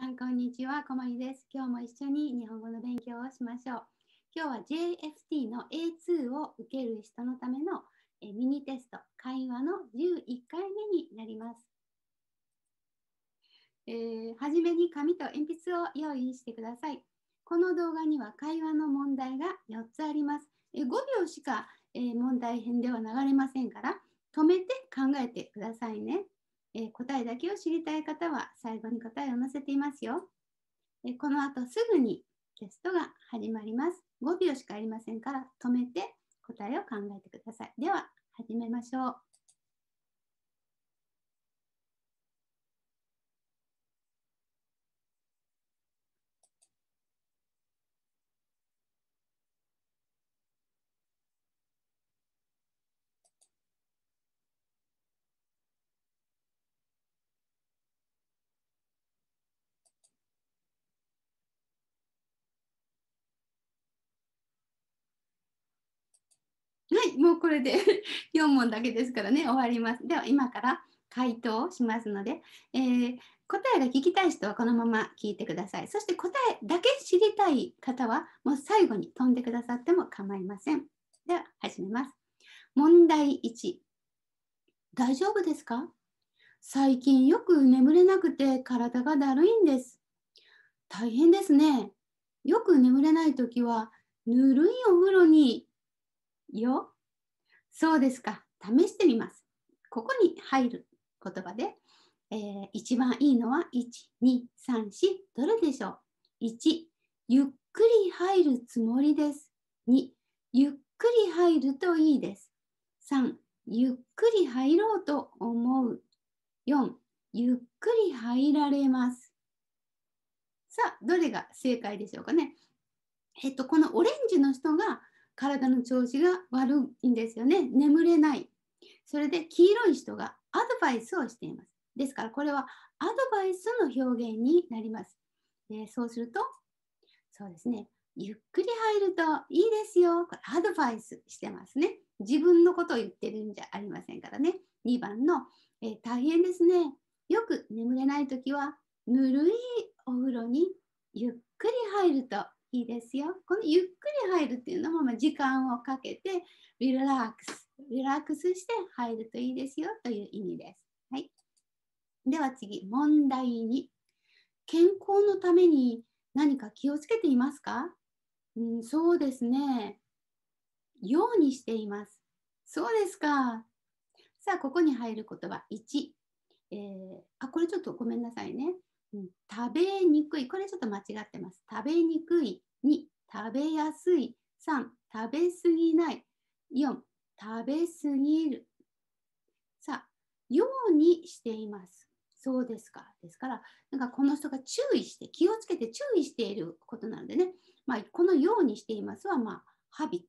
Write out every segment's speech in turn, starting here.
さん、こんにちは。こまりです。今日も一緒に日本語の勉強をしましょう。今日は JFT の A2 を受ける人のためのミニテスト、会話の11回目になります。えー、はじめに紙と鉛筆を用意してください。この動画には会話の問題が4つあります。え5秒しか、えー、問題編では流れませんから、止めて考えてくださいね。えー、答えだけを知りたい方は最後に答えを載せていますよ。えー、この後すぐにテストが始まります。5秒しかありませんから止めて答えを考えてください。では始めましょう。もうこれで4 問だけですからね終わりますでは今から回答しますので、えー、答えが聞きたい人はこのまま聞いてくださいそして答えだけ知りたい方はもう最後に飛んでくださっても構いませんでは始めます問題1大丈夫ですか最近よく眠れなくて体がだるいんです大変ですねよく眠れない時はぬるいお風呂によそうですか。試してみます。ここに入る言葉で、えー、一番いいのは1、2、3、4どれでしょう ?1、ゆっくり入るつもりです。2、ゆっくり入るといいです。3、ゆっくり入ろうと思う。4、ゆっくり入られます。さあ、どれが正解でしょうかね。えっと、このオレンジの人が体の調子が悪いんですよね。眠れない。それで黄色い人がアドバイスをしています。ですからこれはアドバイスの表現になります。でそうすると、そうですね。ゆっくり入るといいですよ。これアドバイスしてますね。自分のことを言ってるんじゃありませんからね。2番の、えー、大変ですね。よく眠れない時はぬるいお風呂にゆっくり入るといいですよ。このゆっくり入るっていうのも、まあ、時間をかけてリラックス、リラックスして入るといいですよという意味です。はい、では次、問題2。健康のために何か気をつけていますか、うん、そうですね。ようにしています。そうですか。さあ、ここに入る言葉1。えー、あ、これちょっとごめんなさいね。うん、食べにくい、これちょっと間違ってます。食べにくい、2、食べやすい、3、食べ過ぎない、4、食べ過ぎる。さあ、ようにしています。そうですか。ですから、なんかこの人が注意して、気をつけて注意していることなのでね、まあ、このようにしていますは、まあ、ハビッ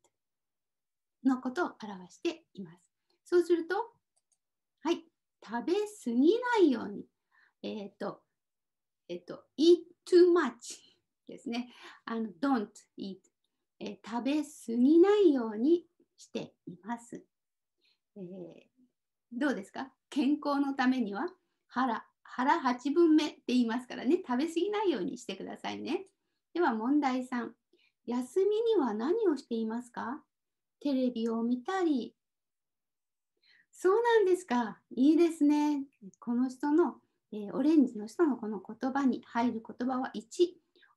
トのことを表しています。そうすると、はい、食べ過ぎないように、えっ、ー、と、えっと、eat too much ですね。あの、don't eat、えー、食べ過ぎないようにしています。えー、どうですか健康のためには腹、腹8分目って言いますからね、食べ過ぎないようにしてくださいね。では問題3。休みには何をしていますかテレビを見たり。そうなんですか。いいですね。この人のえー、オレンジの下のこの言葉に入る言葉は1、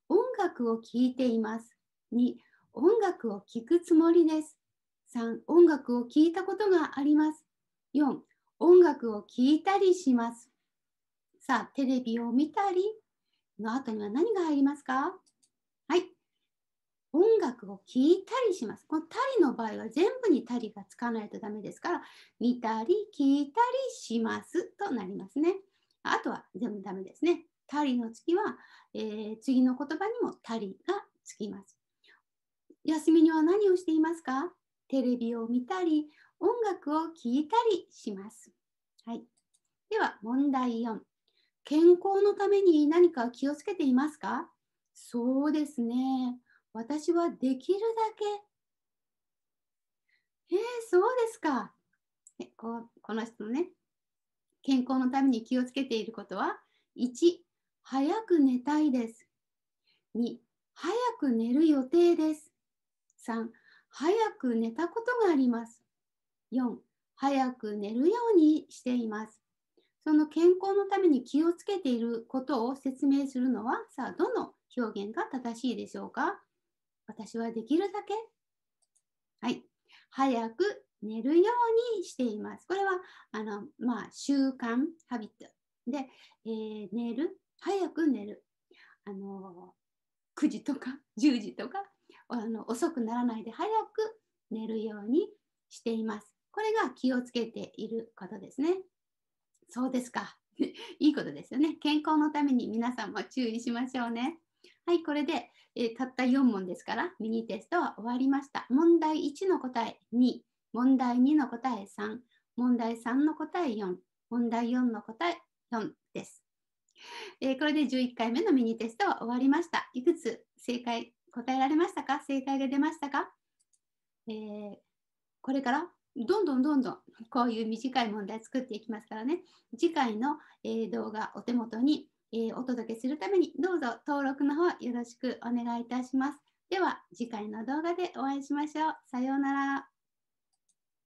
音楽を聴いています。2、音楽を聴くつもりです。3、音楽を聴いたことがあります。4、音楽を聴いたりします。さあ、テレビを見たりの後には何が入りますかはい。音楽を聴いたりします。このたりの場合は全部にたりがつかないとダメですから、見たり聞いたりしますとなりますね。あとは全部ダメですね。たりの月は、えー、次の言葉にもたりがつきます。休みには何をしていますかテレビを見たり、音楽を聴いたりします。はい。では、問題4。健康のために何か気をつけていますかそうですね。私はできるだけ。えー、そうですか。ここの人ね、健康のために気をつけていることは1早く寝たいです2早く寝る予定です3早く寝たことがあります4早く寝るようにしていますその健康のために気をつけていることを説明するのはさあどの表現が正しいでしょうか私はできるだけはい早く寝るようにしています。これはあの、まあ、習慣、ハビット。で、えー、寝る、早く寝る。あの9時とか10 時とかあの遅くならないで早く寝るようにしています。これが気をつけていることですね。そうですか。いいことですよね。健康のために皆さんも注意しましょうね。はい、これで、えー、たった4問ですからミニテストは終わりました。問題1の答え2、問題2の答え3、問題3の答え4、問題4の答え4です。えー、これで11回目のミニテストは終わりました。いくつ正解、答えられましたか正解が出ましたか、えー、これからどんどんどんどんこういう短い問題作っていきますからね。次回の、え動画お手元に、えお届けするためにどうぞ登録の方よろしくお願いいたします。では次回の動画でお会いしましょう。さようなら。